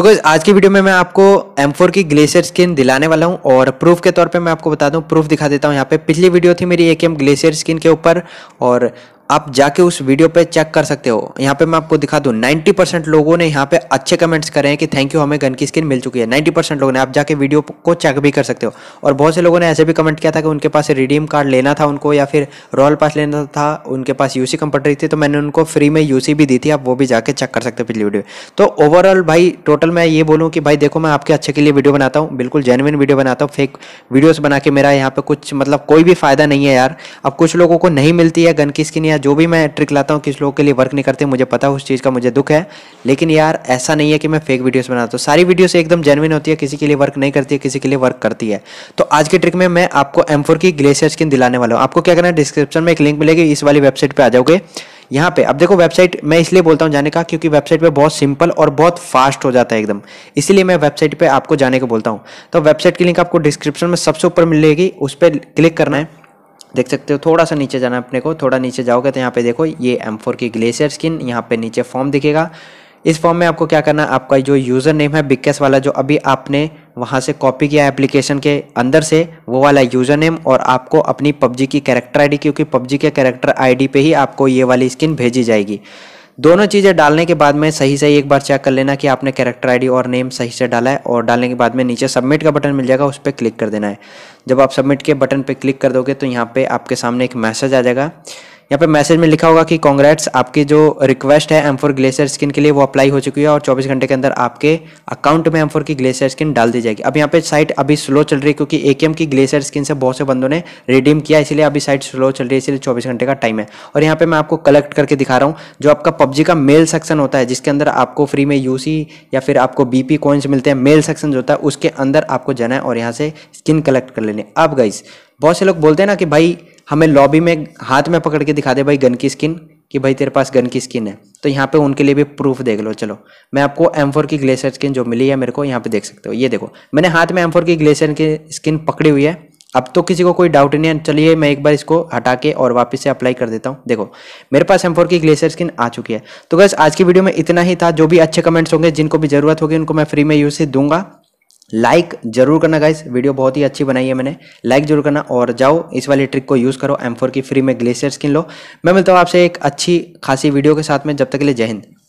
सो so आज की video में मैं आपको M4 की ग्लेशियर स्किन दिलाने वाला हूं और प्रूफ के तौर पे मैं आपको बता दूं प्रूफ दिखा देता हूं यहां पे पिछली वीडियो थी मेरी एक एम ग्लेशियर स्किन के ऊपर और आप जाके उस वीडियो पे चेक कर सकते हो यहाँ पे मैं आपको दिखा दूँ 90 परसेंट लोगों ने यहाँ पे अच्छे कमेंट्स करे हैं कि थैंक यू हमें गन की स्किन मिल चुकी है 90 परसेंट लोगों ने आप जाके वीडियो को चेक भी कर सकते हो और बहुत से लोगों ने ऐसे भी कमेंट किया था कि उनके पास रिडीम कार्ड लेना था उनको या फिर रॉयल पास लेना था उनके पास यूसी कंपटरी थी तो मैंने उनको फ्री में यूसी भी दी थी आप वो भी जाके चेक कर सकते हो पिछली वीडियो तो ओवरऑल भाई टोटल मैं ये बोलूँ कि भाई देखो मैं आपके अच्छे के लिए वीडियो बनाता हूँ बिल्कुल जेनविन वीडियो बनाता हूँ फेक वीडियो बना के मेरा यहाँ पे कुछ मतलब कोई भी फायदा नहीं है यार अब कुछ लोगों को नहीं मिलती है गन की स्किन या जो भी मैं ट्रिक लाता हूँ किस लोगों के लिए वर्क नहीं करते मुझे पता है उस चीज़ का मुझे दुख है लेकिन यार ऐसा नहीं है कि मैं फेक वीडियोस बनाता हूँ सारी वीडियोस एकदम जेनविन होती है किसी के लिए वर्क नहीं करती है किसी के लिए वर्क करती है तो आज की ट्रिक में मैं आपको एम की ग्लेशियर स्किन दिलाने वाला हूँ आपको क्या करना है डिस्क्रिप्शन में एक लिंक मिलेगी इस वाली वेबसाइट पर आ जाओगे यहाँ पे अब देखो वेबसाइट मैं इसलिए बोलता हूँ जाने का क्योंकि वेबसाइट पे बहुत सिंपल और बहुत फास्ट हो जाता है एकदम इसीलिए मैं वेबसाइट पे आपको जाने को बोलता हूँ तो वेबसाइट की लिंक आपको डिस्क्रिप्शन में सबसे ऊपर मिलेगी उस पर क्लिक करना है देख सकते हो थोड़ा सा नीचे जाना अपने को थोड़ा नीचे जाओगे तो यहाँ पे देखो ये एम की ग्लेशियर स्किन यहाँ पे नीचे फॉर्म दिखेगा इस फॉर्म में आपको क्या करना है आपका जो यूज़र नेम है बिगकेस वाला जो अभी आपने वहाँ से कॉपी किया एप्लीकेशन के अंदर से वो वाला यूज़र नेम और आपको अपनी पबजी की कैरेक्टर आई क्योंकि पबजी के कैरेक्टर आई पे ही आपको ये वाली स्किन भेजी जाएगी दोनों चीज़ें डालने के बाद में सही सही एक बार चेक कर लेना कि आपने कैरेक्टर आईडी और नेम सही से डाला है और डालने के बाद में नीचे सबमिट का बटन मिल जाएगा उस पर क्लिक कर देना है जब आप सबमिट के बटन पर क्लिक कर दोगे तो यहाँ पर आपके सामने एक मैसेज आ जाएगा यहाँ पे मैसेज में लिखा होगा कि कांग्रेट्स आपकी जो रिक्वेस्ट है एम फोर ग्लेशियर स्किन के लिए वो अप्लाई हो चुकी है और 24 घंटे के अंदर आपके अकाउंट में एम फोर की ग्लेशियर स्किन डाल दी जाएगी अब यहाँ पे साइट अभी स्लो चल रही है क्योंकि ए की ग्लेशियर स्किन से बहुत से बंदों ने रिडीम किया इसलिए अभी साइट स्लो चल रही है इसलिए चौबीस घंटे का टाइम है और यहाँ पे मैं आपको कलेक्ट करके दिखा रहा हूँ जो आपका पब्जी का मेल सेक्शन होता है जिसके अंदर आपको फ्री में यू या फिर आपको बीपी कॉइन्स मिलते हैं मेल सेक्शन जो होता है उसके अंदर आपको जाना है और यहाँ से स्किन कलेक्ट कर लेने अब गाइस बहुत से लोग बोलते हैं ना कि भाई हमें लॉबी में हाथ में पकड़ के दिखा दे भाई गन की स्किन कि भाई तेरे पास गन की स्किन है तो यहाँ पे उनके लिए भी प्रूफ देख लो चलो मैं आपको एम की ग्लेशियर स्किन जो मिली है मेरे को यहाँ पे देख सकते हो ये देखो मैंने हाथ में एम की ग्लेशियर की स्किन पकड़ी हुई है अब तो किसी को कोई डाउट नहीं है चलिए मैं एक बार इसको हटा के और वापस से अप्लाई कर देता हूँ देखो मेरे पास एम की ग्लेशियर स्किन आ चुकी है तो बस आज की वीडियो में इतना ही था जो भी अच्छे कमेंट्स होंगे जिनको भी जरूरत होगी उनको मैं फ्री में यूज से दूंगा लाइक जरूर करना गाइस वीडियो बहुत ही अच्छी बनाई है मैंने लाइक जरूर करना और जाओ इस वाली ट्रिक को यूज़ करो एम की फ्री में ग्लेशियर स्किन लो मैं मिलता हूँ आपसे एक अच्छी खासी वीडियो के साथ में जब तक के लिए जय हिंद